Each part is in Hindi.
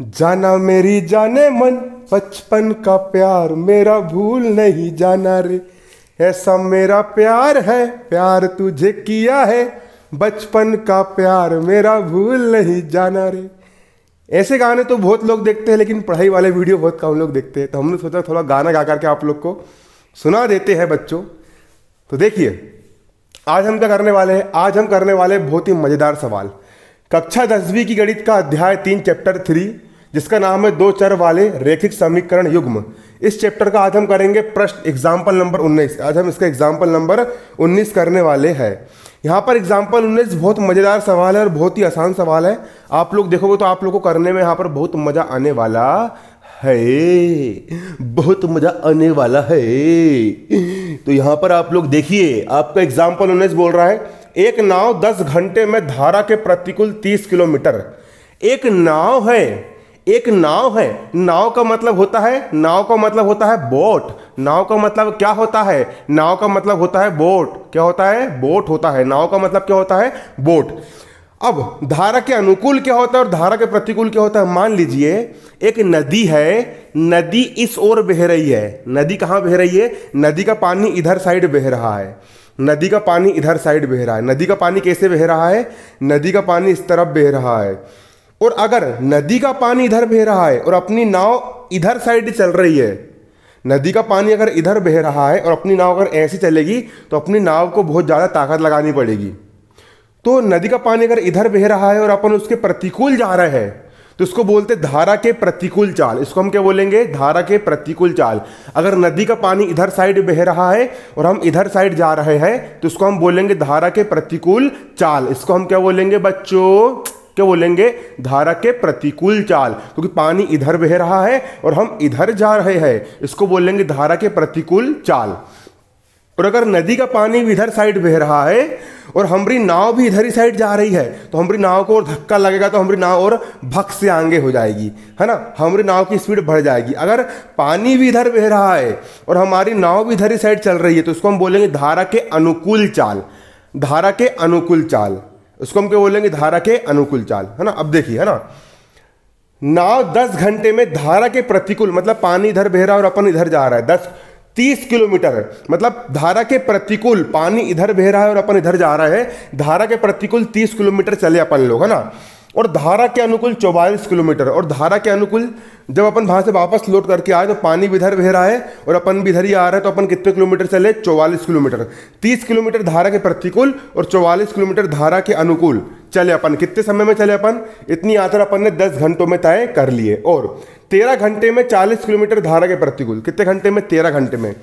जाना मेरी जाने मन बचपन का प्यार मेरा भूल नहीं जाना रे ऐसा मेरा प्यार है प्यार तुझे किया है बचपन का प्यार मेरा भूल नहीं जाना रे ऐसे गाने तो बहुत लोग देखते हैं लेकिन पढ़ाई वाले वीडियो बहुत कम लोग देखते हैं तो हमने सोचा थोड़ा गाना गा करके आप लोग को सुना देते हैं बच्चों तो देखिए आज हम क्या करने वाले हैं आज हम करने वाले बहुत ही मज़ेदार सवाल कक्षा दसवीं की गणित का अध्याय तीन चैप्टर थ्री जिसका नाम है दो चर वाले रेखिक समीकरण युग्म इस चैप्टर का आज हम करेंगे प्रश्न एग्जाम्पल नंबर 19 आज हम इसका एग्जाम्पल नंबर 19 करने वाले हैं यहाँ पर एग्जाम्पल 19 बहुत मज़ेदार सवाल है और बहुत ही आसान सवाल है आप लोग देखोगे तो आप लोग को करने में यहाँ पर बहुत मज़ा आने वाला है बहुत मज़ा आने वाला है तो यहाँ पर आप लोग देखिए आपका एग्जाम्पल उन्नीस बोल रहा है एक नाव दस घंटे में धारा के प्रतिकूल तीस किलोमीटर एक नाव है एक नाव है नाव का मतलब होता है नाव का मतलब होता है बोट नाव का मतलब क्या होता है नाव का मतलब होता है बोट क्या होता है बोट होता है नाव का मतलब क्या होता है बोट अब धारा के अनुकूल क्या होता है और धारा के प्रतिकूल क्या होता है मान लीजिए एक नदी है नदी इस ओर बह रही है नदी कहाँ बह रही है नदी का पानी इधर साइड बह रहा है नदी का पानी इधर साइड बह रहा है नदी का पानी कैसे बह रहा है नदी का पानी इस तरफ बह रहा है और अगर नदी का पानी इधर बह रहा है और अपनी नाव इधर साइड चल रही है नदी का पानी अगर इधर बह रहा है और अपनी नाव अगर ऐसी चलेगी तो अपनी नाव को बहुत ज़्यादा ताकत लगानी पड़ेगी तो नदी का पानी अगर इधर बह रहा है और अपन उसके प्रतिकूल जा रहे हैं तो इसको बोलते धारा के प्रतिकूल चाल इसको हम क्या बोलेंगे धारा के प्रतिकूल चाल अगर नदी का पानी इधर साइड बह रहा है और हम इधर साइड जा रहे हैं तो इसको हम बोलेंगे धारा के प्रतिकूल चाल इसको हम क्या बोलेंगे बच्चों क्या तो बोलेंगे धारा के प्रतिकूल चाल क्योंकि तो पानी इधर बह रहा है और हम इधर जा रहे हैं इसको बोलेंगे धारा के प्रतिकूल चाल और अगर नदी का पानी भी इधर साइड बह रहा है और हमारी नाव भी इधर ही साइड जा रही है तो हमारी नाव को और धक्का लगेगा तो हमारी नाव और भक्स से आगे हो जाएगी है ना हमारी नाव की स्पीड बढ़ जाएगी अगर पानी भी इधर बह रहा है और हमारी नाव भी इधर ही साइड चल रही है तो इसको हम बोलेंगे धारा के अनुकूल चाल धारा के अनुकूल चाल उसको हम क्या बोलेंगे धारा के अनुकूल चाल है ना अब देखिए है ना नाव दस घंटे में धारा के प्रतिकूल मतलब पानी इधर बह रहा है और अपन इधर जा रहा है दस तीस किलोमीटर मतलब धारा के प्रतिकूल पानी इधर बह रहा है और अपन इधर जा रहा है धारा के प्रतिकूल तीस किलोमीटर चले अपन लोग है ना और धारा के अनुकूल चौवालीस किलोमीटर और धारा के अनुकूल जब अपन वहाँ से वापस लोड करके आए तो पानी भी इधर बह रहा है और अपन भी इधर ही आ रहा है तो अपन कितने किलोमीटर चले चौवालीस किलोमीटर तीस किलोमीटर धारा के प्रतिकूल और चौवालीस किलोमीटर धारा के अनुकूल चले अपन कितने समय में चले अपन इतनी यात्रा अपन ने दस घंटों में तय कर लिए और तेरह घंटे में चालीस किलोमीटर धारा के प्रतिकूल कितने घंटे में तेरह घंटे में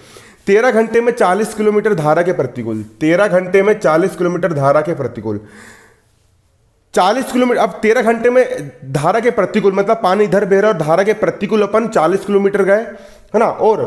तेरह घंटे में चालीस किलोमीटर धारा के प्रतिकूल तेरह घंटे में चालीस किलोमीटर धारा के प्रतिकूल 40 किलोमीटर अब 13 घंटे में धारा के प्रतिकूल मतलब पानी इधर बह रहा और धारा के प्रतिकूल अपन 40 किलोमीटर गए है ना और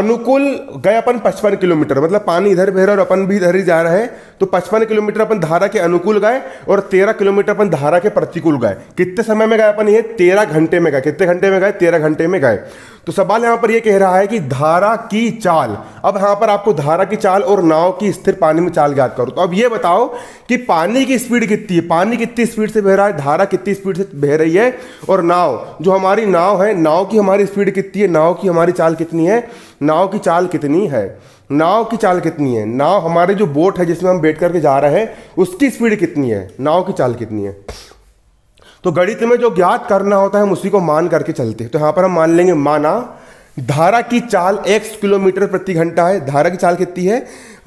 अनुकूल गए अपन 55 किलोमीटर मतलब पानी इधर बह रहा और अपन भी इधर ही जा रहे हैं तो 55 किलोमीटर अपन धारा के अनुकूल गए और 13 किलोमीटर अपन धारा के प्रतिकूल गए कितने समय में गए अपन ये 13 घंटे में गए कितने घंटे में गए 13 घंटे में गए तो सवाल यहाँ पर यह कह रहा है कि धारा की चाल अब यहां पर आपको धारा की चाल और नाव की स्थिर पानी में चाल याद करो तो अब ये बताओ कि पानी की स्पीड कितनी है पानी कितनी स्पीड से बह रहा है धारा कितनी स्पीड से बह रही है और नाव जो हमारी नाव है नाव की हमारी स्पीड कितनी है नाव की हमारी चाल कितनी है नाव की चाल कितनी है नाव की चाल कितनी है नाव हमारे जो बोट है जिसमें हम बैठ करके जा रहे हैं उसकी स्पीड कितनी है नाव की चाल कितनी है तो गणित में जो ज्ञात करना होता है हम उसी को मान करके चलते हैं तो यहाँ पर हम मान लेंगे माना धारा की चाल x किलोमीटर प्रति घंटा है धारा की चाल कितनी है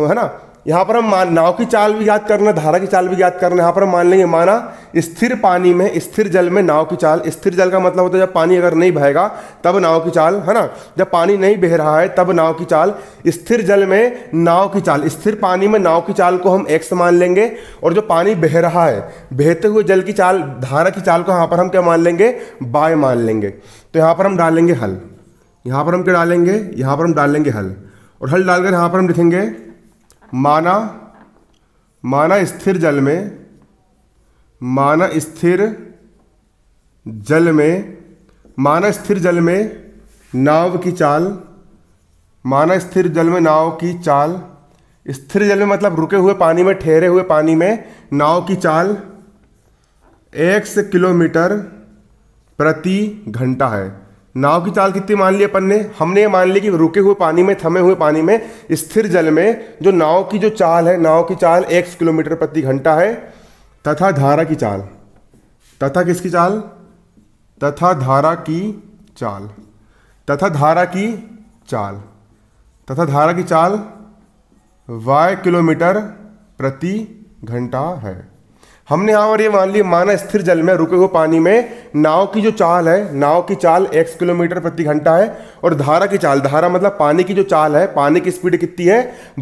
है ना यहाँ पर हम मान नाव की चाल भी याद करना धारा की चाल भी याद करना यहाँ पर हम मान लेंगे माना स्थिर पानी में स्थिर जल में नाव की चाल स्थिर जल का मतलब होता है जब पानी अगर नहीं बहेगा तब नाव की चाल है ना जब पानी नहीं बह रहा है तब नाव की चाल स्थिर जल में नाव की चाल स्थिर पानी में नाव की चाल को हम एक्स मान लेंगे और जो पानी बह रहा है बहते हुए जल की चाल धारा की चाल को यहाँ पर हम क्या मान लेंगे बाय मान लेंगे तो यहाँ पर हम डालेंगे हल यहाँ पर हम क्या डालेंगे यहाँ पर हम डालेंगे हल और हल डालकर यहाँ पर हम लिखेंगे माना माना स्थिर जल में माना स्थिर जल में माना स्थिर जल में नाव की चाल माना स्थिर जल में नाव की चाल स्थिर जल में मतलब रुके हुए पानी में ठहरे हुए पानी में नाव की चाल एक्स किलोमीटर प्रति घंटा है नाव की चाल कितनी मान ली अपन ने हमने ये मान ली कि रुके हुए पानी में थमे हुए पानी में स्थिर जल में जो नाव की जो चाल है नाव की चाल x किलोमीटर प्रति घंटा है तथा धारा की चाल तथा किसकी चाल तथा धारा की चाल तथा धारा की चाल तथा धारा की चाल y किलोमीटर प्रति घंटा है हमने यहाँ पर ये मान लिया माना स्थिर जल में रुके हुए पानी में नाव की जो चाल है नाव की चाल एक्स किलोमीटर प्रति घंटा है और धारा की चाल धारा मतलब पानी की जो चाल है पानी की स्पीड कितनी है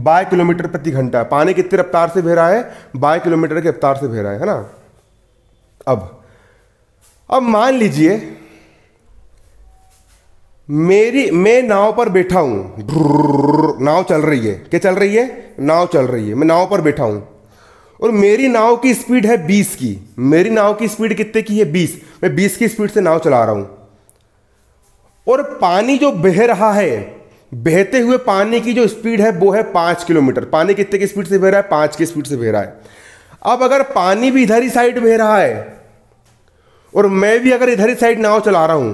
बाय किलोमीटर प्रति घंटा है पानी कितनी रफ्तार से भेरा है बाय किलोमीटर की रफ्तार से भेरा है है ना अब अब मान लीजिए मेरी मैं नाव पर बैठा हूं नाव चल रही है क्या चल रही है नाव चल रही है मैं नाव पर बैठा हूं और मेरी नाव की स्पीड है बीस की मेरी नाव की स्पीड कितने की है बीस मैं बीस की स्पीड से नाव चला रहा हूं और पानी जो बह रहा है बहते हुए पानी की जो स्पीड है वो है पांच किलोमीटर पानी कितने की स्पीड से बह रहा है पांच की स्पीड से बह रहा है अब अगर पानी भी इधर ही साइड बह रहा है और मैं भी अगर इधर ही साइड नाव चला रहा हूं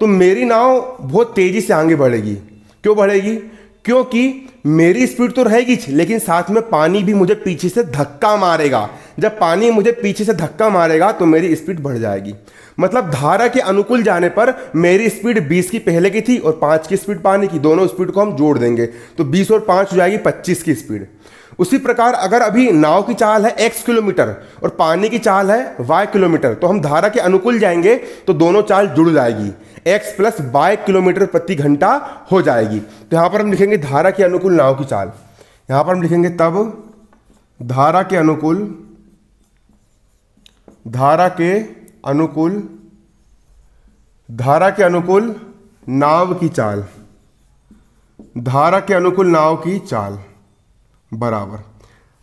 तो मेरी नाव बहुत तेज़ी से आगे बढ़ेगी क्यों बढ़ेगी क्योंकि मेरी स्पीड तो रहेगी लेकिन साथ में पानी भी मुझे पीछे से धक्का मारेगा जब पानी मुझे पीछे से धक्का मारेगा तो मेरी स्पीड बढ़ जाएगी मतलब धारा के अनुकूल जाने पर मेरी स्पीड 20 की पहले की थी और 5 की स्पीड पानी की दोनों स्पीड को हम जोड़ देंगे तो 20 और 5 हो जाएगी 25 की स्पीड उसी प्रकार अगर अभी नाव की चाल है एक्स किलोमीटर और पानी की चाल है वाई किलोमीटर तो हम धारा के अनुकूल जाएंगे तो दोनों चाल जुड़ जाएगी एक्स प्लस वाई किलोमीटर प्रति घंटा हो जाएगी तो यहां पर हम लिखेंगे धारा के अनुकूल नाव की चाल यहां पर हम लिखेंगे तब धारा के अनुकूल धारा के अनुकूल धारा के अनुकूल नाव की चाल धारा के अनुकूल नाव की चाल बराबर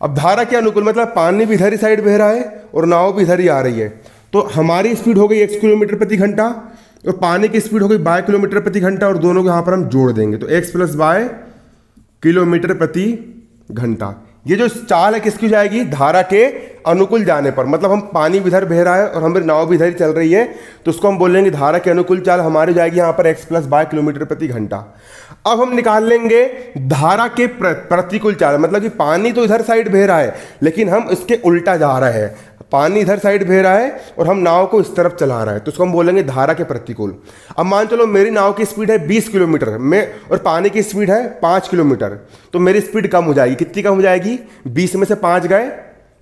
अब धारा के अनुकूल मतलब पानी भी इधर ही साइड बह रहा है और नाव भी इधर ही आ रही है तो हमारी स्पीड हो गई एक्स किलोमीटर प्रति घंटा और पानी की स्पीड हो गई बाय किलोमीटर प्रति घंटा और दोनों को यहाँ पर हम जोड़ देंगे तो एक्स प्लस बाय किलोमीटर प्रति घंटा ये जो चाल है किसकी जाएगी धारा के अनुकूल जाने पर मतलब हम पानी भी इधर बह रहा है और हमारी नाव भी इधर ही चल रही है तो उसको हम बोलेंगे धारा के अनुकूल चाल हमारी जाएगी यहाँ पर x प्लस बाई किलोमीटर प्रति घंटा अब हम निकाल लेंगे धारा के प्रतिकूल चाल मतलब कि पानी तो इधर साइड बह रहा है लेकिन हम इसके उल्टा जा रहे हैं पानी इधर साइड बह रहा है और हम नाव को इस तरफ चला रहा है तो उसको हम बोलेंगे धारा के प्रतिकूल अब मान चलो मेरी नाव की स्पीड है 20 किलोमीटर में और पानी की स्पीड है 5 किलोमीटर तो मेरी स्पीड कम हो जाएगी कितनी कम हो जाएगी 20 में से 5 गए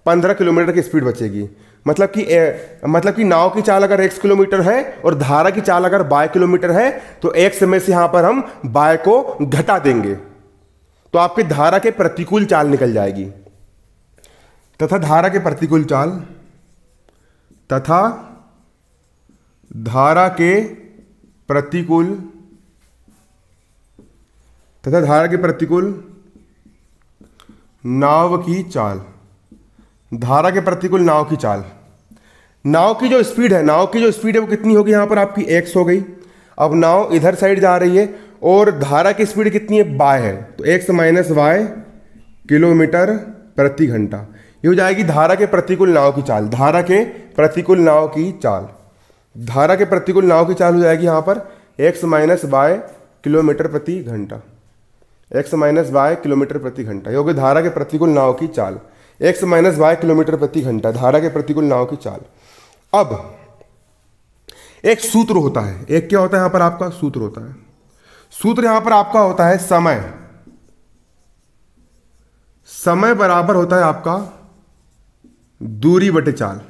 15 किलोमीटर की स्पीड बचेगी मतलब कि ए, मतलब कि नाव की चाल अगर एक्स किलोमीटर है और धारा की चाल अगर बाय किलोमीटर है तो एक समय से यहाँ पर हम बाय को घटा देंगे तो आपकी धारा के प्रतिकूल चाल निकल जाएगी तथा धारा के प्रतिकूल चाल तथा धारा के प्रतिकूल तथा धारा के प्रतिकूल नाव की चाल धारा के प्रतिकूल नाव की चाल नाव की जो स्पीड है नाव की जो स्पीड है वो कितनी होगी यहाँ पर आपकी एक्स हो गई अब नाव इधर साइड जा रही है और धारा की स्पीड कितनी है बाय है तो एक्स माइनस वाई किलोमीटर प्रति घंटा ये हो जाएगी धारा के प्रतिकूल नाव की चाल धारा के प्रतिकूल नाव की चाल धारा के प्रतिकूल नाव की चाल हो जाएगी यहाँ पर x माइनस बाय किलोमीटर प्रति घंटा x माइनस बाय किलोमीटर प्रति घंटा ये हो धारा के प्रतिकूल नाव की चाल x माइनस बाय किलोमीटर प्रति घंटा धारा के प्रतिकूल नाव की चाल अब एक सूत्र होता है एक क्या होता है यहां पर आपका सूत्र होता है सूत्र यहां पर आपका होता है समय समय बराबर होता है आपका दूरी बटे चाल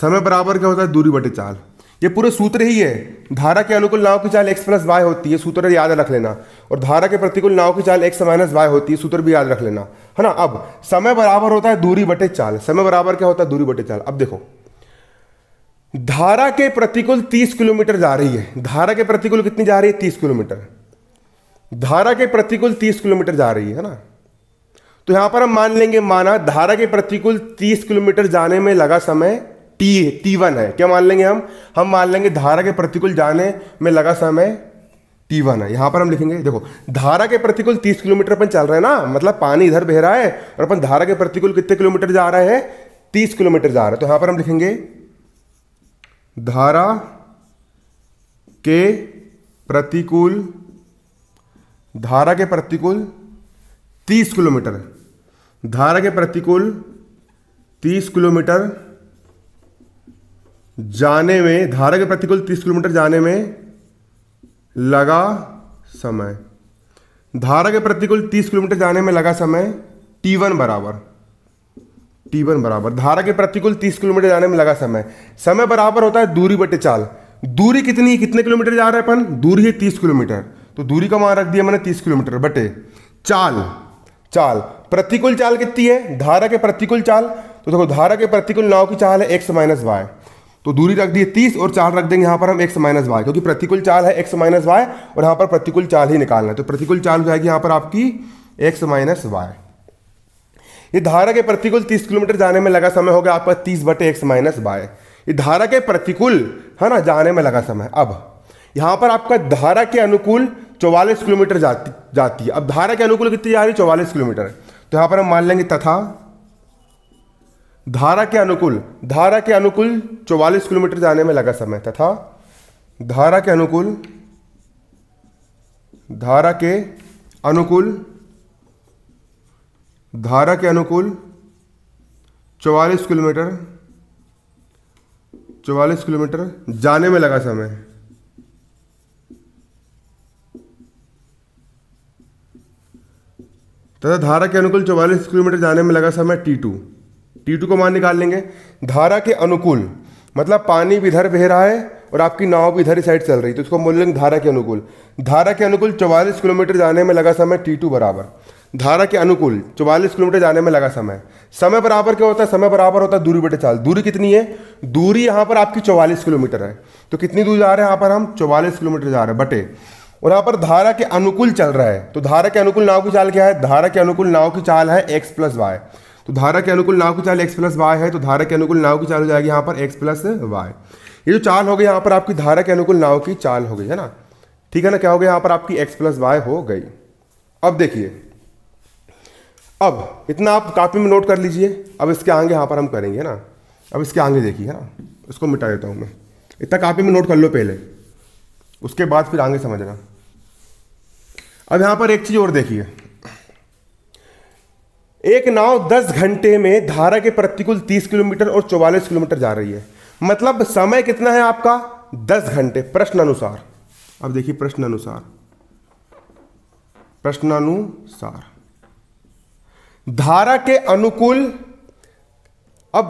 समय बराबर क्या होता है दूरी बटे चाल ये पूरे सूत्र ही है धारा के अनुकूल नाव की चाल x प्लस वाई होती है सूत्र याद रख लेना और धारा के प्रतिकूल नाव की चाल x माइनस वाई होती है सूत्र भी याद रख लेना है ना अब समय बराबर होता है दूरी बटे चाल समय बराबर क्या होता है दूरी बटे चाल अब देखो धारा के प्रतिकूल तीस किलोमीटर जा रही है धारा के प्रतिकूल कितनी जा रही है तीस किलोमीटर धारा के प्रतिकूल तीस किलोमीटर जा रही है ना तो यहां पर हम मान लेंगे माना धारा के प्रतिकूल 30 किलोमीटर जाने में लगा समय टी टी वन है क्या मान लेंगे हम हम मान लेंगे धारा के प्रतिकूल जाने में लगा समय टी वन है यहां पर हम लिखेंगे देखो धारा के प्रतिकूल 30 किलोमीटर अपन चल रहे हैं ना मतलब पानी इधर बह रहा है और अपन धारा के प्रतिकूल कितने किलोमीटर जा रहे हैं तीस किलोमीटर जा रहे हैं तो यहां पर हम लिखेंगे धारा के प्रतिकूल धारा के प्रतिकूल 30 किलोमीटर धारा के प्रतिकूल 30 किलोमीटर जाने में धारा के प्रतिकूल 30 किलोमीटर जाने में लगा समय धारा के प्रतिकूल 30 किलोमीटर जाने में लगा समय T1 बराबर T1 बराबर धारा के प्रतिकूल 30 किलोमीटर जाने में लगा समय समय बराबर होता है दूरी बटे चाल दूरी कितनी कितने किलोमीटर जा रहे हैं अपन दूरी है 30 किलोमीटर तो दूरी का मान रख दिया मैंने 30 किलोमीटर बटे चाल चाल प्रतिकूल चाल कितनी है धारा के प्रतिकूल चाल तो देखो धारा के प्रतिकूल नाव की चाल है एक्स माइनस वाई तो दूरी रख दी तीस और चाल रख देंगे यहाँ पर हम एक्स माइनस वाई क्योंकि प्रतिकूल चाल है एक्स माइनस वाई और यहाँ पर प्रतिकूल चाल ही निकालना है तो प्रतिकूल चाल हो जाएगी यहाँ पर आपकी एक्स माइनस वाई ये धारा के प्रतिकूल तीस किलोमीटर जाने में लगा समय हो गया आपका तीस बटे एक्स माइनस वाई ये धारा के प्रतिकूल है ना जाने में लगा समय अब यहाँ पर आपका धारा के अनुकूल चौवालीस किलोमीटर जाती जाती है अब धारा के अनुकूल कितनी जा रही है चौवालीस किलोमीटर तो यहां पर हम मान लेंगे तथा धारा के अनुकूल धारा के अनुकूल चौवालीस किलोमीटर जाने में लगा समय तथा धारा के अनुकूल धारा के अनुकूल धारा के अनुकूल चौवालीस किलोमीटर चौवालीस किलोमीटर जाने में लगा समय तथा धारा के अनुकूल चौवालीस किलोमीटर जाने में लगा समय टी टू टी टू को मान निकाल लेंगे धारा के अनुकूल मतलब पानी भी इधर बह रहा है और आपकी नाव भी इधर ही साइड चल रही तो उसको बोल लेंगे धारा के अनुकूल धारा के अनुकूल चौवालीस किलोमीटर जाने में लगा समय टी टू बराबर धारा के अनुकूल चौवालीस किलोमीटर जाने में लगा समय समय बराबर क्या होता है समय बराबर होता है दूरी बटे चाल दूरी कितनी है दूरी यहाँ पर आपकी चौवालीस किलोमीटर है तो कितनी दूर जा रहे हैं यहाँ पर हम चौवालीस किलोमीटर जा रहे हैं बटे और यहाँ पर धारा के अनुकूल चल रहा है तो धारा के अनुकूल नाव की चाल क्या है धारा के अनुकूल नाव की चाल है एक्स प्लस वाई तो धारा के अनुकूल नाव की चाल एक्स प्लस वाई है तो धारा के अनुकूल नाव की चाल हो जाएगी यहाँ पर एक्स प्लस वाई ये जो चाल हो गई यहाँ पर आपकी धारा के अनुकूल नाव की चाल हो गई है ना ठीक है ना क्या हो गया यहाँ पर आपकी एक्स प्लस वाई हो गई अब देखिए अब इतना आप कापी में नोट कर लीजिए अब इसके आगे यहाँ पर हम करेंगे ना अब इसके आगे देखिए ना इसको मिटा देता हूँ मैं इतना कापी में नोट कर लो पहले उसके बाद फिर आगे समझना अब यहां पर एक चीज और देखिए एक नाव 10 घंटे में धारा के प्रतिकूल 30 किलोमीटर और 44 किलोमीटर जा रही है मतलब समय कितना है आपका 10 घंटे प्रश्न अनुसार अब देखिए प्रश्न अनुसार प्रश्नानुसार धारा के अनुकूल अब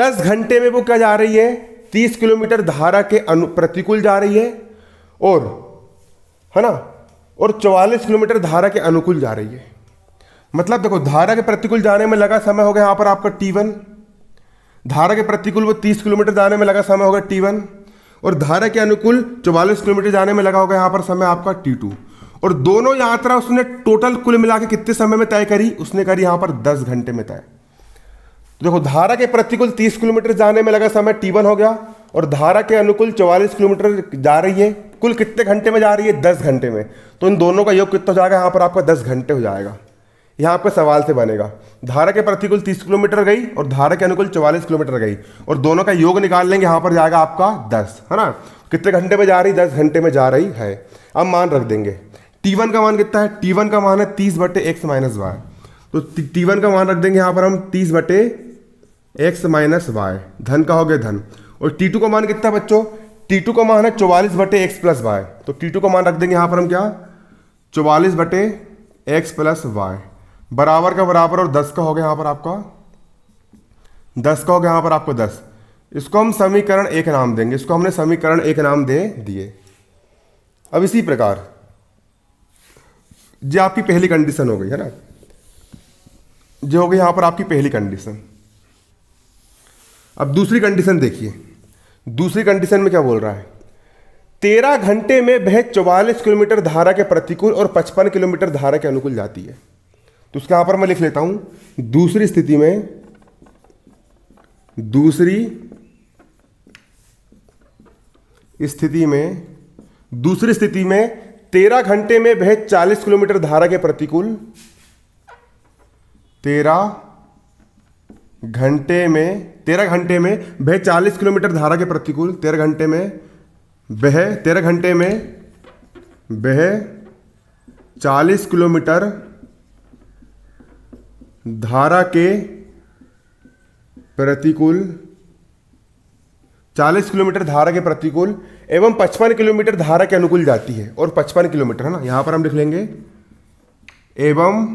10 घंटे में वो क्या जा रही है 30 किलोमीटर धारा के अनु प्रतिकूल जा रही है और है ना और 44 किलोमीटर धारा के अनुकूल जा रही है मतलब देखो धारा के प्रतिकूल जाने में लगा समय हो गया यहाँ पर आपका टी वन धारा के प्रतिकूल वो 30 किलोमीटर जाने में लगा समय होगा टी वन और धारा के अनुकूल 44 किलोमीटर जाने में लगा होगा यहाँ पर समय आपका टी टू और दोनों यात्रा उसने टोटल कुल मिला के कितने समय में तय करी उसने करी यहाँ पर दस घंटे में तय तो देखो धारा के प्रतिकूल तीस किलोमीटर जाने में लगा समय टी हो गया और धारा के अनुकूल चौवालीस किलोमीटर जा रही है कुल कितने घंटे में जा रही है दस घंटे में तो इन दोनों का योग कितना हो जाएगा यहाँ पर आपका दस घंटे हो जाएगा यहाँ आपका सवाल से बनेगा धारा के प्रतिकूल तीस किलोमीटर गई और धारा के अनुकूल चवालीस किलोमीटर गई और दोनों का योग निकाल लेंगे यहाँ पर जाएगा आपका दस है ना कितने घंटे में जा रही दस घंटे में जा रही है अब मान रख देंगे टी वन का मान कितना है टी वन का मान है तीस बटे एक्स माइनस वाई तो टी वन का मान रख देंगे यहाँ पर हम तीस बटे एक्स माइनस वाई धन का हो गया धन और टी टू का मान कितना बच्चों टी टू का मान है चौवालीस बटे एक्स प्लस वाई तो टी टू का मान रख देंगे यहाँ पर हम क्या चौवालीस बटे एक्स प्लस वाई बराबर का बराबर और दस का हो गया यहाँ पर आपका दस का हो गया यहाँ पर आपको दस इसको हम समीकरण एक नाम देंगे इसको हमने समीकरण एक नाम दे दिए अब इसी प्रकार जो आपकी पहली कंडीशन हो गई है ना जो हो गई यहाँ पर आपकी पहली कंडीशन अब दूसरी कंडीशन देखिए दूसरी कंडीशन में क्या बोल रहा है तेरह घंटे में वह चौवालीस किलोमीटर धारा के प्रतिकूल और पचपन किलोमीटर धारा के अनुकूल जाती है तो उसके यहां पर मैं लिख लेता हूं दूसरी स्थिति में दूसरी स्थिति में दूसरी स्थिति में तेरह घंटे में वह चालीस किलोमीटर धारा के प्रतिकूल तेरह घंटे में तेरह घंटे में वह चालीस किलोमीटर धारा के प्रतिकूल तेरह घंटे में वह तेरह घंटे में वह चालीस किलोमीटर धारा के प्रतिकूल चालीस किलोमीटर धारा के प्रतिकूल एवं पचपन किलोमीटर धारा के अनुकूल जाती है और पचपन किलोमीटर है ना यहां पर हम लिख लेंगे एवं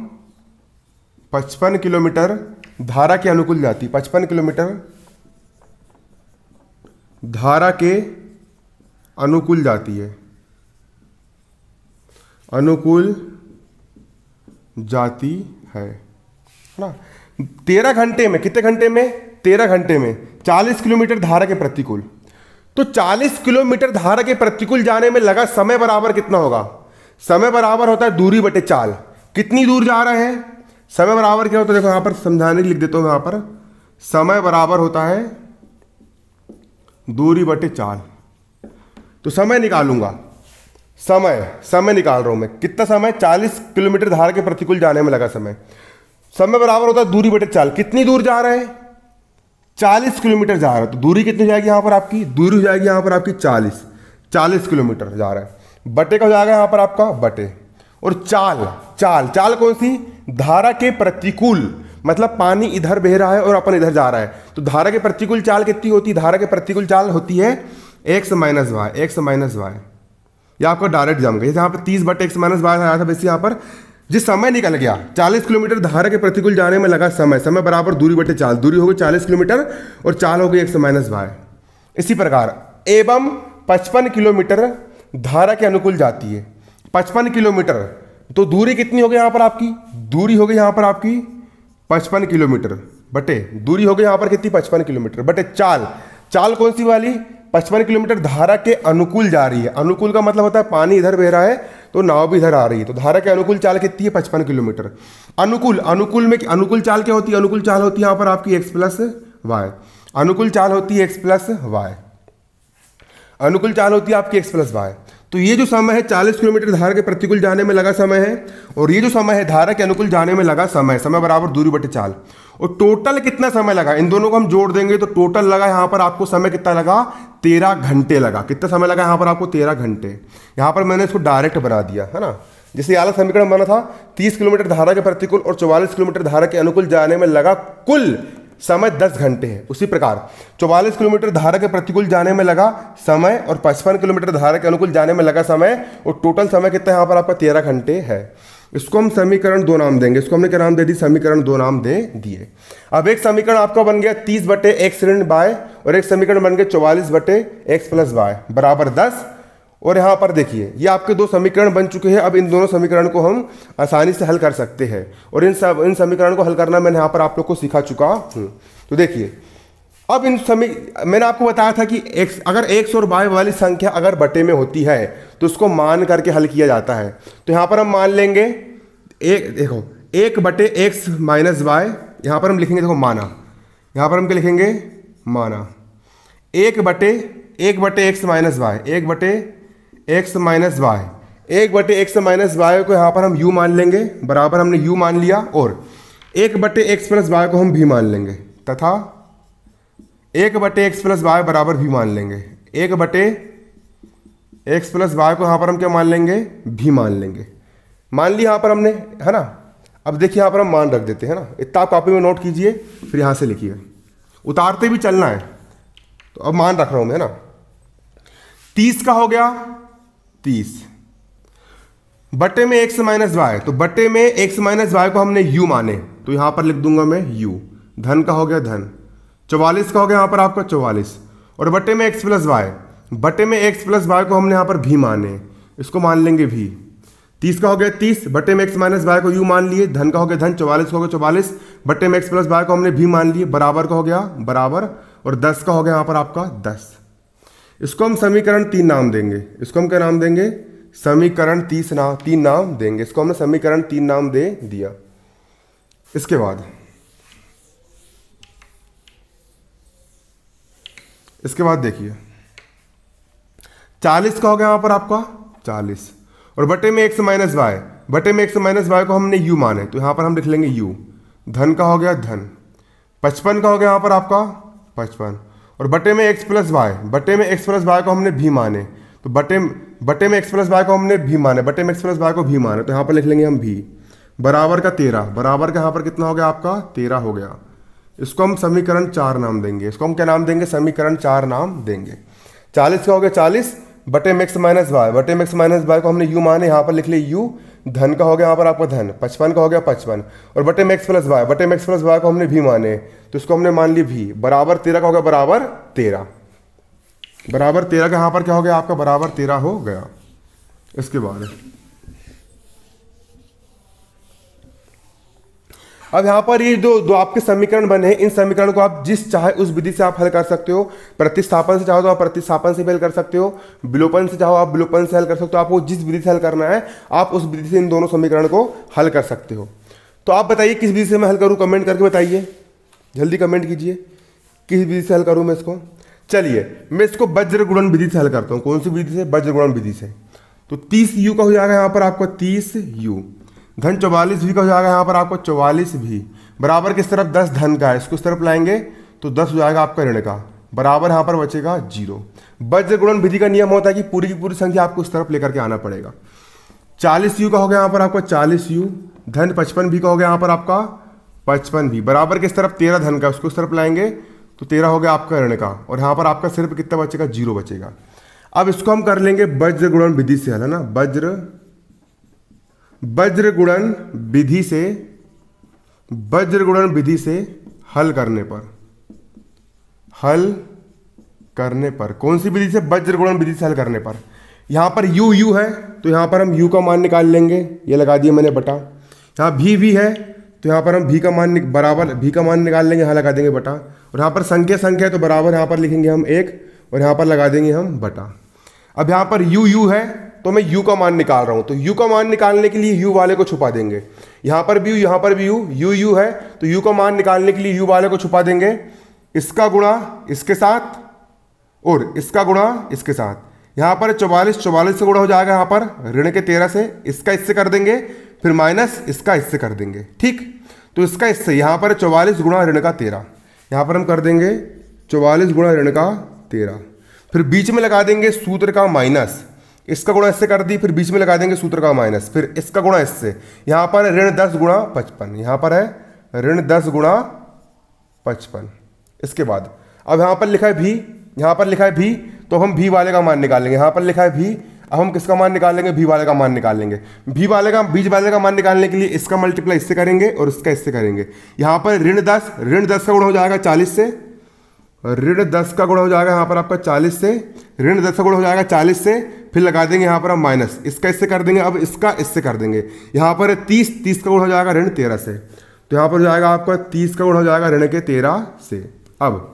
पचपन किलोमीटर धारा के अनुकूल जाती पचपन किलोमीटर धारा के अनुकूल जाती है अनुकूल जाती है ना हाँ। तेरह घंटे में कितने घंटे में तेरह घंटे में चालीस किलोमीटर धारा के प्रतिकूल तो चालीस किलोमीटर धारा के प्रतिकूल जाने में लगा समय बराबर कितना होगा समय बराबर होता है दूरी बटे चाल कितनी दूर जा रहे हैं समय बराबर क्या होता है देखो यहां पर समझाने लिख देता हूं यहां पर समय बराबर होता है दूरी बटे चाल तो समय निकालूंगा समय समय निकाल रहा हूं मैं कितना समय 40 किलोमीटर धार के प्रतिकूल जाने में लगा समय समय बराबर होता है दूरी बटे चाल कितनी दूर जा रहे हैं 40 किलोमीटर जा रहा है तो दूरी कितनी जाएगी यहां पर आपकी दूरी हो जाएगी यहां पर आपकी 40 40 किलोमीटर जा रहा है बटे का हो जाएगा यहां पर आपका बटे और चाल चाल चाल कौन सी धारा के प्रतिकूल मतलब पानी इधर बह रहा है और अपन इधर जा रहा है तो धारा के प्रतिकूल चाल कितनी होती है धारा के प्रतिकूल चाल होती है X minus Y X minus Y या आपका डायरेक्ट जम गया यहाँ पर तीस बट एक्स माइनस वाई आया था वैसे यहाँ पर जिस समय निकल गया 40 किलोमीटर धारा के प्रतिकूल जाने में लगा समय समय बराबर दूरी बटे चाल दूरी हो गई 40 किलोमीटर और चाल हो गई एक्स माइनस वाई इसी प्रकार एवं 55 किलोमीटर धारा के अनुकूल जाती है 55 किलोमीटर तो दूरी कितनी हो गई यहाँ पर आपकी दूरी हो गई यहाँ पर आपकी पचपन किलोमीटर बटे दूरी हो गई यहाँ पर कितनी पचपन किलोमीटर बटे चाल चाल कौन सी वाली पचपन किलोमीटर धारा के अनुकूल जा रही है अनुकूल का मतलब होता है पानी इधर बह रहा है तो नाव भी इधर आ रही है तो धारा के अनुकूल चाल कितनी है पचपन किलोमीटर अनुकूल अनुकूल में अनुकूल चाल क्या होती है अनुकूल चाल होती है यहाँ पर आपकी एक्स प्लस वाई अनुकूल चाल होती है एक्स प्लस वाई अनुकूल चाल होती है आपकी एक्स प्लस वाई तो ये जो समय है 40 किलोमीटर धारा के प्रतिकूल जाने में लगा समय है और ये जो समय है धारा के अनुकूल जाने में लगा समय समय बराबर दूरी बटे चाल और टोटल कितना समय लगा इन दोनों को हम जोड़ देंगे तो टोटल लगा यहाँ पर आपको समय कितना लगा तेरह घंटे लगा कितना समय लगा यहाँ पर आपको तेरह घंटे यहाँ पर मैंने इसको डायरेक्ट बना दिया है ना जैसे आला समीकरण बना था 30 किलोमीटर धारा के प्रतिकूल और 44 किलोमीटर धारा के अनुकूल जाने में लगा कुल समय 10 घंटे है उसी प्रकार 44 किलोमीटर धारा के प्रतिकूल जाने में लगा समय और 55 किलोमीटर धारा के अनुकूल जाने में लगा समय और टोटल समय कितना यहाँ पर आपका तेरह घंटे है इसको हम समीकरण दो नाम देंगे इसको हमने क्या नाम दे दी समीकरण दो नाम दे दिए अब एक समीकरण आपका बन गया तीस बटे एक्स ऋण बाय और एक समीकरण बन गया चौवालीस बटे एक्स प्लस बाय बराबर दस और यहाँ पर देखिए ये आपके दो समीकरण बन चुके हैं अब इन दोनों समीकरण को हम आसानी से हल कर सकते हैं और इन सब इन समीकरण को हल करना मैंने यहाँ पर आप लोग को सिखा चुका हूँ तो देखिए अब इन समी मैंने आपको बताया था कि एक, अगर एक्स और बाय वाली संख्या अगर बटे में होती है तो उसको मान करके हल किया जाता है तो यहाँ पर हम मान लेंगे एक देखो एक बटे एक्स माइनस वाई यहाँ पर हम लिखेंगे देखो माना यहाँ पर हम क्या लिखेंगे माना एक बटे एक बटे एक्स माइनस वाई एक बटे एक्स माइनस वाई एक बटे एक्स माइनस वाई को यहाँ पर हम यू मान लेंगे बराबर हमने यू मान लिया और एक बटे एक्स प्लस वाई को हम भी मान लेंगे तथा एक बटे एक्स प्लस वाई बराबर भी मान लेंगे एक बटे एक्स प्लस वाई को यहाँ पर हम क्या मान लेंगे भी मान लेंगे मान लिया यहाँ पर हमने है ना अब देखिए यहाँ पर हम मान रख देते हैं ना इतना कॉपी में नोट कीजिए फिर यहाँ से लिखिए उतारते भी चलना है तो अब मान रख रहा हूँ मैं ना तीस का हो गया तीस बटे में एक्स माइनस वाई तो बटे में एक्स माइनस वाई को हमने यू माने तो यहां पर लिख दूंगा मैं यू धन का हो गया धन चौवालीस का हो गया यहां पर आपका चौवालीस और बटे में एक्स प्लस वाई बटे में एक्स प्लस वाई को हमने यहां पर भी माने इसको मान लेंगे भी तीस का हो गया तीस बटे में एक्स माइनस वाई को यू मान लिए धन का हो गया धन चौवालीस का हो गया चौवालीस बटे में एक्स प्लस वाई को हमने भी मान लिए बराबर का हो गया बराबर और दस का हो गया यहां पर आपका दस इसको हम समीकरण तीन नाम देंगे इसको हम क्या नाम देंगे समीकरण तीस नाम तीन नाम देंगे इसको हमने समीकरण तीन नाम दे दिया इसके बाद इसके बाद देखिए चालीस का हो गया वहां पर आपका चालीस और बटे में एक सौ माइनस वाई बटे में एक सौ माइनस वाई को हमने यू माने तो यहां पर हम लिख लेंगे यू धन का हो गया धन पचपन का हो गया यहां पर आपका पचपन और बटे में एक्स प्लस वाई बटे में एक्स प्लस वाई को हमने भी माने तो बटे बटे में एक्स प्लस वाई को हमने भी माने बटे में एक्स प्लस वाई को भी माने तो यहाँ पर लिख लेंगे हम भी बराबर का तेरह बराबर का यहाँ पर कितना हो गया आपका तेरह हो गया इसको हम समीकरण चार नाम देंगे इसको हम क्या नाम देंगे समीकरण चार नाम देंगे चालीस का हो गया चालीस बटे में एक्स माइनस वाई बटे में एक्स माइनस वाई को हमने यू माने यहाँ पर लिख लिया यू धन का हो गया यहाँ पर आपका धन पचपन का हो गया पचपन और बटे मैक्स प्लस वाई बटे मैक्स प्लस वाई को हमने भी माने तो इसको हमने मान ली भी बराबर तेरह का हो गया बराबर तेरह बराबर तेरह का यहाँ पर क्या हो गया आपका बराबर तेरह हो गया इसके बाद अब यहाँ पर ये जो दो आपके समीकरण बने हैं इन समीकरण को आप जिस चाहे उस विधि से आप हल कर सकते हो प्रतिस्थापन से चाहो तो आप प्रतिस्थापन से भी हल कर सकते हो विलोपन से चाहो आप विलोपन से हल कर सकते हो आपको जिस विधि से हल करना है आप उस विधि से इन दोनों समीकरण को हल कर सकते हो तो आप बताइए किस विधि से मैं हल करूँ कमेंट करके बताइए जल्दी कमेंट कीजिए किस विधि से हल करूँ मैं इसको चलिए मैं इसको वज्र गुणन विधि से हल करता हूँ कौन सी विधि से वज्र गुणन विधि से तो तीस यू का हो जाएगा यहाँ पर आपका तीस यू धन चौवालीस भी का हो जाएगा यहाँ पर आपको चौवालीस भी बराबर किस तरफ दस धन का है इसको इस तरफ लाएंगे तो दस हो जाएगा आपका ऋण का बराबर यहाँ पर बचेगा जीरो वज्र गुणन विधि का नियम होता है कि पूरी की पूरी संख्या आपको इस तरफ लेकर के आना पड़ेगा चालीस यू का हो गया यहाँ पर आपको चालीस यू धन पचपन भी का हो गया यहाँ पर आपका पचपन भी बराबर किस तरफ तेरह धन का उसको इस तरफ लाएंगे तो तेरह हो गया आपका ऋण का और यहाँ पर आपका सिर्फ कितना बचेगा जीरो बचेगा अब इसको हम कर लेंगे वज्र गुणन विधि से है ना वज्र वज्रगुणन विधि से वज्रगुणन विधि से हल करने पर हल करने पर कौन सी विधि से वज्रगुणन विधि से हल करने पर यहां पर यू यू है तो यहां पर हम यू का मान निकाल लेंगे ये लगा दिया मैंने बटा यहां भी भी है तो यहां पर हम भी का मान बराबर भी का मान निकाल लेंगे यहां लगा देंगे बटा और यहां पर संख्या संख्या है तो बराबर यहां पर लिखेंगे हम एक और यहां पर लगा देंगे हम बटा अब यहां पर यू यू है तो मैं यू का मान निकाल रहा हूं तो यू का मान निकालने के लिए यू वाले को छुपा देंगे यहां पर भी यू यहां पर भी यू यू यू है तो यू का मान निकालने के लिए यू वाले को छुपा देंगे इसका गुणा इसके साथ और इसका गुणा इसके साथ यहां पर चौवालीस चौवालीस से गुणा हो जाएगा यहां पर ऋण के तेरह से इसका इससे कर देंगे फिर माइनस इसका इससे कर देंगे ठीक तो इसका इससे यहां पर चौवालीस गुणा ऋण का तेरह यहां पर हम कर देंगे चौवालीस गुणा ऋण का तेरह फिर बीच में लगा देंगे सूत्र का माइनस इसका गुणा इससे कर दी फिर बीच में लगा देंगे सूत्र का माइनस फिर इसका गुणा इससे यहां पर ऋण दस गुणा पचपन यहां पर है ऋण दस गुणा पचपन इसके बाद अब यहां पर लिखा है भी यहां पर लिखा है भी तो हम भी वाले का मान निकालेंगे यहां पर लिखा है भी अब हम किसका मान निकालेंगे भी वाले का मान निकालेंगे भी वाले का बीज वाले का मान निकालने के लिए इसका मल्टीप्लाई इससे करेंगे और इसका इससे करेंगे यहां पर ऋण दस ऋण दस का गुण हो जाएगा चालीस से ऋण दस का गुणा हो जाएगा यहाँ पर आपका चालीस से ऋण दस का गुणा हो जाएगा चालीस से फिर लगा देंगे यहाँ पर हम माइनस इसका इससे कर देंगे अब इसका इससे कर देंगे यहाँ पर तीस तीस का गुणा हो जाएगा ऋण तेरह से तो यहाँ पर हो जाएगा आपका तीस का गुणा हो जाएगा ऋण के तेरह से अब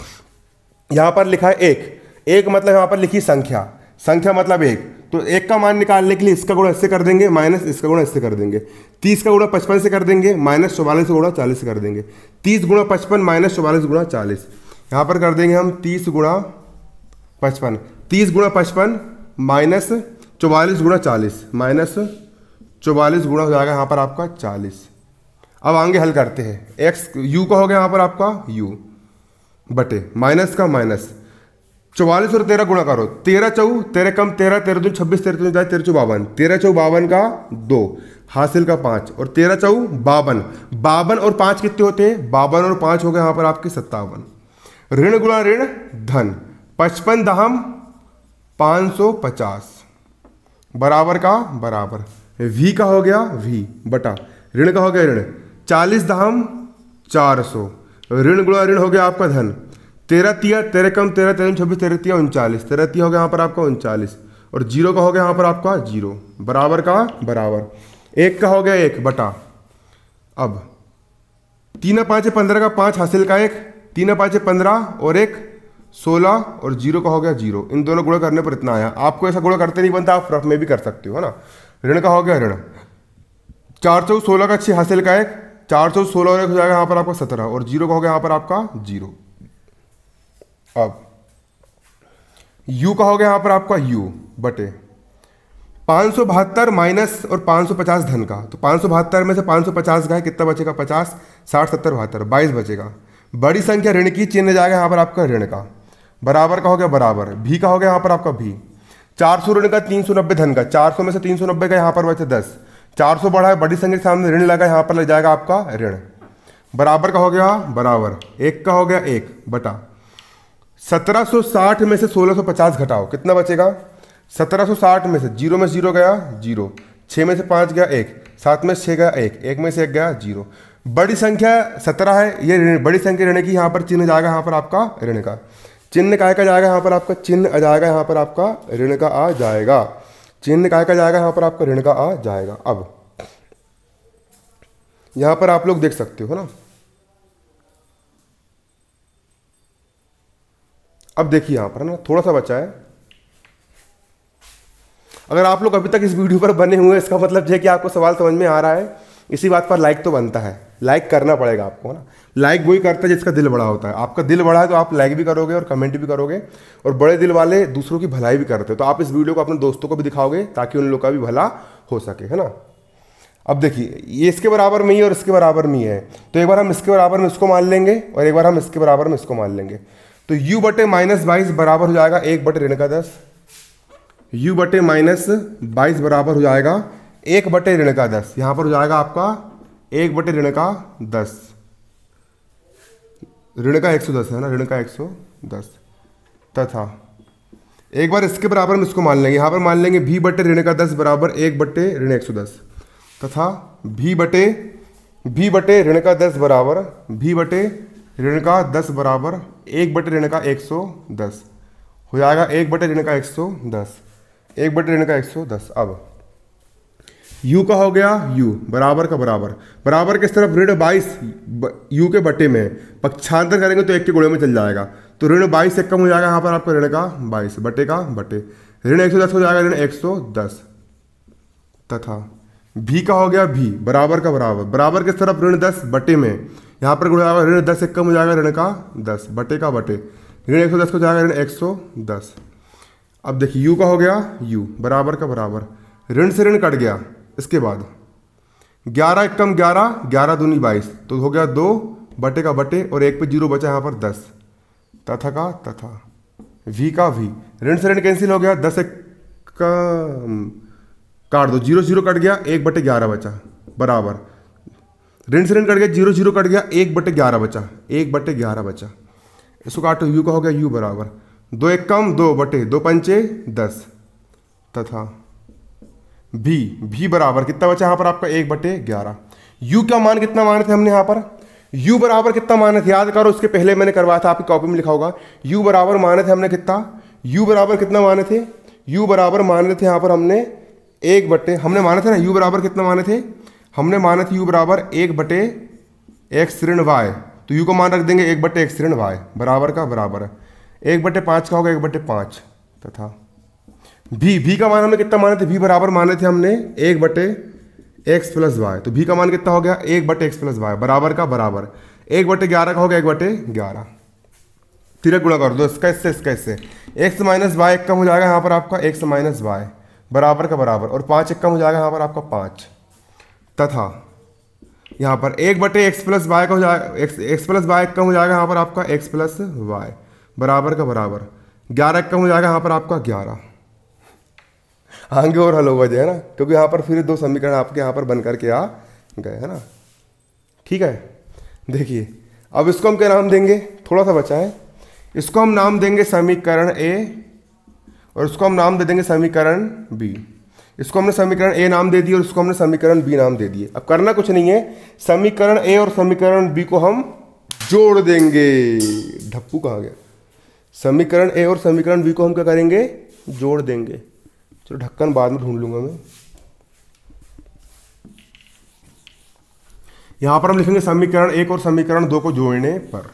यहाँ पर लिखा है एक एक मतलब यहाँ पर लिखी संख्या संख्या मतलब एक तो एक का मान निकालने के लिए इसका गुणा इससे कर देंगे माइनस इसका गुणा इससे कर देंगे तीस का गुणा पचपन से कर देंगे माइनस चौवालीस गुणा चालीस से कर देंगे तीस गुणा पचपन माइनस चौवालीस गुणा चालीस यहाँ पर कर देंगे हम तीस गुणा पचपन तीस गुणा पचपन माइनस चौवालीस गुणा चालीस माइनस चौवालीस गुणा हो जाएगा यहाँ पर आपका चालीस अब आगे हल करते हैं एक्स यू का हो गया यहाँ पर आपका यू बटे माइनस का माइनस चौवालीस और तेरह गुणा करो तेरह चौ तेरह कम तेरह तेरह दून छब्बीस तेरह दून तेरह चौ बावन तेरह चौ बावन का दो हासिल का पाँच और तेरह चौ बावन बावन और पाँच कितने होते हैं बावन और पाँच हो गए यहाँ पर आपके सत्तावन ऋण गुणा ऋण धन पचपन दहम पाँच सौ पचास बराबर का बराबर वी का हो गया वी बटा ऋण का हो गया ऋण चालीस दहम चार सौ ऋण गुणा ऋण हो गया आपका धन तेरह तिया तेरह कम तेरह तेरह छब्बीस तेरह तिया उनचालीस तेरह तिया हो गया यहाँ पर आपका उनचालीस और जीरो का हो गया यहाँ पर आपका जीरो बराबर का बराबर एक का हो गया एक बटा अब तीन पाँच पंद्रह का पाँच हासिल का एक तीन पाँचे पंद्रह और एक सोलह और जीरो का हो गया जीरो इन दोनों गुणा करने पर इतना आया आपको ऐसा गुणा करते नहीं बनता आप रफ में भी कर सकते हो है ना ऋण का हो गया ऋण चार सौ सोलह का छः हासिल का एक चार सौ सोलह और एक हो जाएगा यहाँ पर आपका सत्रह और जीरो का हो गया यहाँ पर आपका जीरो अब यू का हो गया यहाँ पर आपका यू बटे पाँच सौ बहत्तर माइनस और पाँच सौ पचास धन का तो पाँच सौ बहत्तर में से पाँच सौ पचास का है कितना बचेगा पचास साठ सत्तर बहत्तर बाईस बचेगा बड़ी संख्या ऋण की चिन्ह जाएगा यहाँ पर आपका ऋण का बराबर का हो गया बराबर भी का हो गया यहाँ पर आपका भी चार सौ ऋण का तीन सौ नब्बे धन का चार सौ में से तीन सौ नब्बे का यहाँ पर बचे दस चार सौ बढ़ा है बड़ी संख्या के सामने ऋण लगा यहाँ पर लग जाएगा आपका ऋण बराबर का हो गया बराबर एक का हो गया एक बटा 1760 में से 1650 घटाओ कितना बचेगा 1760 में से जीरो में जीरो गया जीरो छः में से पाँच गया एक सात में छः गया एक एक में से एक गया जीरो बड़ी संख्या सत्रह है ये बड़ी संख्या ऋण की यहाँ पर चिन्ह जाएगा यहाँ पर आपका ऋण का चिन्ह काय का जाएगा यहाँ पर आपका चिन्ह आ जाएगा यहाँ पर आपका ऋण का आ जाएगा चिन्ह काय का जाएगा यहाँ पर आपका ऋण का आ जाएगा अब यहाँ पर आप लोग देख सकते हो ना अब देखिए यहाँ पर ना थोड़ा सा बचा है अगर आप लोग अभी तक इस वीडियो पर बने हुए हैं इसका मतलब यह है कि आपको सवाल समझ में आ रहा है इसी बात पर लाइक तो बनता है लाइक करना पड़ेगा आपको ना लाइक वही करता है जिसका दिल बड़ा होता है आपका दिल बड़ा है तो आप लाइक भी करोगे और कमेंट भी करोगे और बड़े दिल वाले दूसरों की भलाई भी करते हैं तो आप इस वीडियो को अपने दोस्तों को भी दिखाओगे ताकि उन लोग का भी भला हो सके है ना अब देखिए ये इसके बराबर में ही और इसके बराबर में ही है तो एक बार हम इसके बराबर में इसको मान लेंगे और एक बार हम इसके बराबर में इसको मान लेंगे तो u बटे माइनस बाईस बराबर हो जाएगा एक बटे ऋण का दस यू बटे माइनस बाईस बराबर हो जाएगा एक बटे ऋण का दस यहाँ पर हो जाएगा आपका एक बटे ऋण का दस ऋण का एक सौ दस है ना ऋण का एक सौ दस तथा एक बार इसके बराबर हम इसको मान लेंगे यहाँ पर मान लेंगे भी बटे ऋण का दस बराबर एक बटे ऋण एक सौ दस तथा भी बटे भी बटे ऋण का दस बराबर भी बटे ऋण का दस बराबर एक बटे ऋण का एक सौ दस हो जाएगा एक बटे ऋण का एक सौ दस एक बटे ऋण का एक सौ दस अब u का हो गया u बराबर का बराबर बराबर किस तरफ ऋण बाईस u के बटे में पक्षांतर करेंगे तो एक के गुड़े में चल जाएगा तो ऋण बाईस एक कम हो जाएगा यहाँ पर आपका ऋण का बाईस बटे का बटे ऋण एक सौ दस हो जाएगा ऋण एक सौ दस तथा भी का हो गया भी बराबर का बराबर बराबर किस तरफ ऋण दस बटे में यहाँ पर गुण जाएगा ऋण दस एक कम हो जाएगा ऋण का दस बटे का बटे ऋण एक सौ दस को जाएगा ऋण एक सौ दस अब देखिए यू का हो गया यू बराबर का बराबर ऋण से ऋण कट गया इसके बाद ग्यारह कम ग्यारह ग्यारह दूनी बाईस तो हो गया दो बटे का बटे और एक पे जीरो बचा यहाँ पर दस तथा का तथा वी का वी ऋण से ऋण कैंसिल हो गया दस एक का हम्म, काट दो जीरो जीरो कट गया एक बटे ग्यारह बचा बराबर ऋण से ऋण कट गया जीरो जीरो कट गया एक बटे ग्यारह बचा एक बटे ग्यारह बचा इसको काटो यू का हो गया यू बराबर दो एक कम दो बटे दो पंचे दस तथा भी भी बराबर कितना बचा यहाँ पर आपका एक बटे ग्यारह यू का मान कितना माने थे हमने यहाँ पर यू बराबर कितना माने थे याद करो उसके पहले मैंने करवाया था आपकी कॉपी में लिखा होगा यू बराबर माने थे हमने कितना यू बराबर कितना माने थे यू बराबर माने थे यहाँ पर हमने एक बटे हमने माने थे ना यू बराबर कितना माने थे हमने माने थे यू बराबर एक बटे एक्स ऋण वाई तो यू को मान रख देंगे एक बटे एक्स ऋण वाई बराबर का बराबर एक बटे पाँच का होगा एक बटे पाँच तथा भी भी का मान हमने कितना माने थे भी बराबर माने थे हमने एक बटे एक्स प्लस वाई तो भी का मान कितना हो गया एक बटे एक्स प्लस वाई बराबर का बराबर एक बटे ग्यारह का हो गया एक बटे ग्यारह तिरक गुणा कर दो इसका इससे इसका इससे एक्स माइनस वाई एक कम हो जाएगा यहाँ पर आपका एक्स माइनस वाई बराबर का बराबर और पाँच एक कम हो जाएगा यहाँ पर आपका पाँच तथा यहाँ पर एक बटे एक्स प्लस वाई का हो जाएगा एक्स प्लस वाई कम हो जाएगा यहाँ पर आपका एक्स प्लस वाई बराबर का बराबर ग्यारह एक कम हो जाएगा यहाँ पर आपका ग्यारह आगे और हल होगा जाए है ना क्योंकि यहाँ पर फिर दो समीकरण आपके यहाँ पर बन करके आ गए है ना ठीक है देखिए अब इसको हम क्या नाम देंगे थोड़ा सा बचा है इसको हम नाम देंगे समीकरण ए और इसको हम नाम दे देंगे समीकरण बी इसको हमने समीकरण ए नाम दे दिए और इसको हमने समीकरण बी नाम दे दिए अब करना कुछ नहीं है समीकरण ए और समीकरण बी को हम जोड़ देंगे ढप्पू कहाँ गया समीकरण ए और समीकरण बी को हम क्या करेंगे जोड़ देंगे चलो तो ढक्कन बाद में ढूंढ लूंगा मैं यहां पर हम लिखेंगे समीकरण एक और समीकरण दो को जोड़ने पर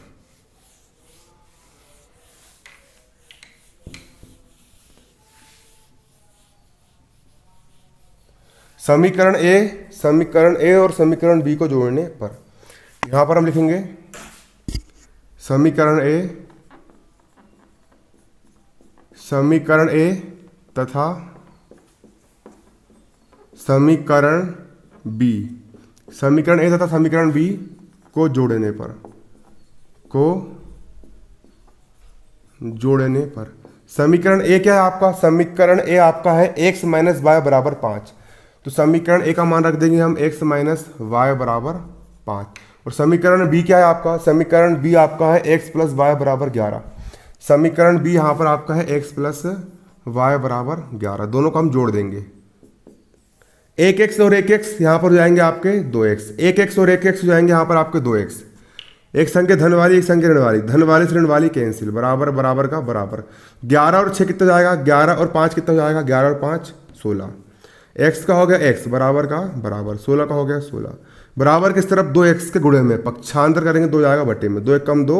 समीकरण ए समीकरण ए और समीकरण बी को जोड़ने पर यहां पर हम लिखेंगे समीकरण ए समीकरण ए तथा समीकरण बी समीकरण ए तथा समीकरण बी को जोड़ने पर को जोड़ने पर समीकरण ए क्या है आपका समीकरण ए आपका है एक्स माइनस वाई बराबर पांच तो समीकरण ए का मान रख देंगे हम एक्स माइनस वाई बराबर पांच और समीकरण बी क्या है आपका समीकरण बी आपका है एक्स प्लस वाई बराबर ग्यारह समीकरण बी यहाँ पर आपका है एक्स प्लस वाई बराबर ग्यारह दोनों को हम जोड़ देंगे एक एक्स और एक एक्स यहाँ पर हो जाएंगे आपके दो एक्स एक एक्स और एक एक्स हो जाएंगे यहाँ पर आपके दो एक्स एक संख्य धन वाली एक संख्या ऋण वाली धन वाली से ऋण वाली कैंसिल बराबर बराबर का बराबर ग्यारह और छः कितना जाएगा ग्यारह और पाँच कितना जाएगा ग्यारह और पाँच सोलह एक्स का हो गया एक्स बराबर का बराबर सोलह का हो गया सोलह बराबर किस तरफ दो एक्स के गुड़े में पक्षांतर करेंगे दो जाएगा बटे में दो एक कम दो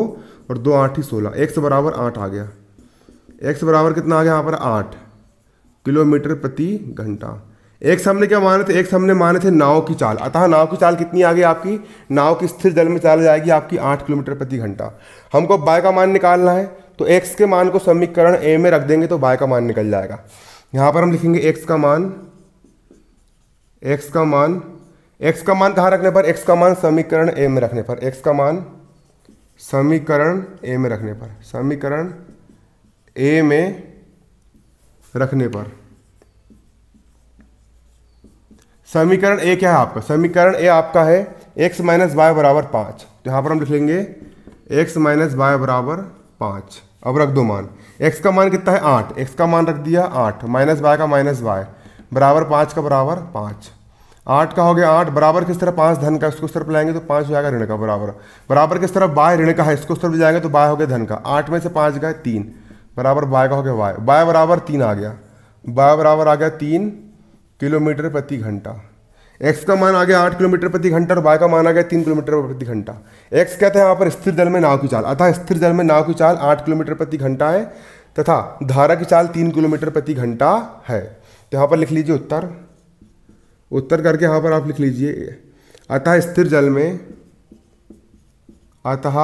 और दो आठ ही सोलह एक्स बराबर आठ आ गया एक्स बराबर कितना आ गया यहाँ पर आठ किलोमीटर प्रति घंटा एक सामने क्या माने थे एक सामने माने थे नाव की चाल अतः नाव की चाल कितनी आ गई आपकी नाव की स्थिर जल में चाल जाएगी आपकी आठ किलोमीटर प्रति घंटा हमको बाय का मान निकालना है तो एक्स के मान को समीकरण ए में रख देंगे तो बाय का मान निकल जाएगा यहाँ पर हम लिखेंगे एक्स का मान एक्स का मान एक्स का मान कहाँ रखने पर एक्स का मान समीकरण ए में रखने पर एक्स का मान समीकरण ए में रखने पर समीकरण ए में रखने पर समीकरण ए क्या है आपका समीकरण ए आपका है एक्स माइनस वाई बराबर पाँच तो यहाँ पर हम लिख लेंगे एक्स माइनस वाई बराबर पाँच अब रख दो मान एक्स का मान कितना है आठ एक्स का मान रख दिया आठ माइनस वाई का माइनस वाई बराबर पाँच का बराबर पाँच आठ का हो गया आठ बराबर किस तरह पाँच धन का इसको उस तरफ लाएंगे तो पाँच हो जाएगा ऋण का बराबर बराबर किस तरफ बाय ऋण का है इसको उस तरफ जाएंगे तो बाय हो गया धन का आठ में से पाँच गए तीन बराबर बाय का हो गया वाय बाय बराबर तीन आ गया बाय बराबर आ गया तीन किलोमीटर प्रति घंटा एक्स का मान आ गया आठ किलोमीटर प्रति घंटा और वाई का मान आ गया तीन किलोमीटर प्रति घंटा एक्स कहते हैं यहाँ पर स्थिर जल में नाव की चाल अतः स्थिर जल में नाव की चाल आठ किलोमीटर प्रति घंटा है तथा धारा की चाल तीन किलोमीटर प्रति घंटा है तो यहाँ पर लिख लीजिए उत्तर उत्तर करके यहाँ पर आप लिख लीजिए अतः स्थिर जल में अतः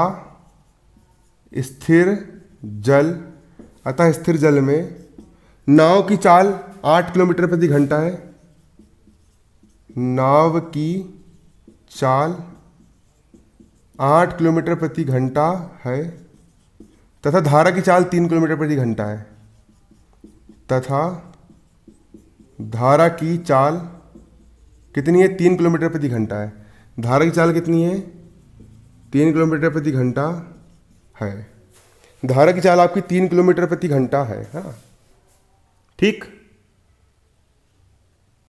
स्थिर जल अतः स्थिर जल में नाव की चाल आठ किलोमीटर प्रति घंटा है नाव की चाल आठ किलोमीटर प्रति घंटा है तथा धारा की चाल तीन किलोमीटर प्रति घंटा है तथा धारा की चाल कितनी है तीन किलोमीटर प्रति घंटा है धारा की चाल कितनी है तीन किलोमीटर प्रति घंटा है धारा की चाल आपकी तीन किलोमीटर प्रति घंटा है हाँ ठीक